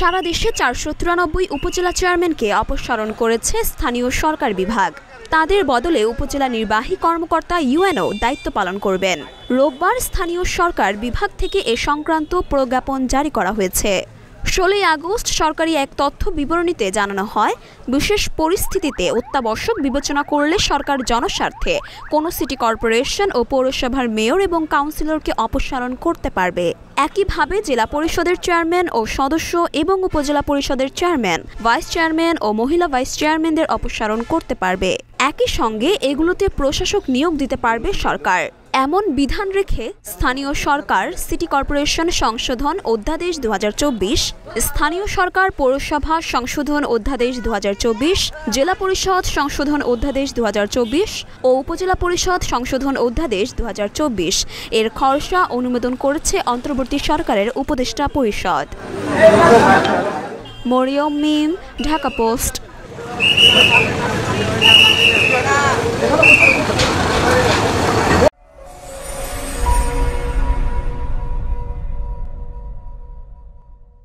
সারা দেশে চারশো তিরানব্বই উপজেলা চেয়ারম্যানকে অপসারণ করেছে স্থানীয় সরকার বিভাগ তাদের বদলে উপজেলা নির্বাহী কর্মকর্তা ইউএনও দায়িত্ব পালন করবেন রোববার স্থানীয় সরকার বিভাগ থেকে এ সংক্রান্ত প্রজ্ঞাপন জারি করা হয়েছে ষোলোই আগস্ট সরকারি এক তথ্য বিবরণীতে জানানো হয় বিশেষ পরিস্থিতিতে অত্যাবশ্যক বিবেচনা করলে সরকার জনস্বার্থে কোনো সিটি কর্পোরেশন ও পৌরসভার মেয়র এবং কাউন্সিলরকে অপসারণ করতে পারবে একইভাবে জেলা পরিষদের চেয়ারম্যান ও সদস্য এবং উপজেলা পরিষদের চেয়ারম্যান ভাইস চেয়ারম্যান ও মহিলা ভাইস চেয়ারম্যানদের অপসারণ করতে পারবে একই সঙ্গে এগুলোতে প্রশাসক নিয়োগ দিতে পারবে সরকার এমন বিধান রেখে স্থানীয় সরকার সিটি কর্পোরেশন সংশোধন অধ্যাদেশ দু স্থানীয় সরকার পৌরসভা সংশোধন অধ্যাদেশ দু জেলা পরিষদ সংশোধন অধ্যাদেশ দু ও উপজেলা পরিষদ সংশোধন অধ্যাদেশ দু এর খরসা অনুমোদন করেছে অন্তর্বর্তী সরকারের উপদেষ্টা পরিষদ মরিয়ম মিম ঢাকা পোস্ট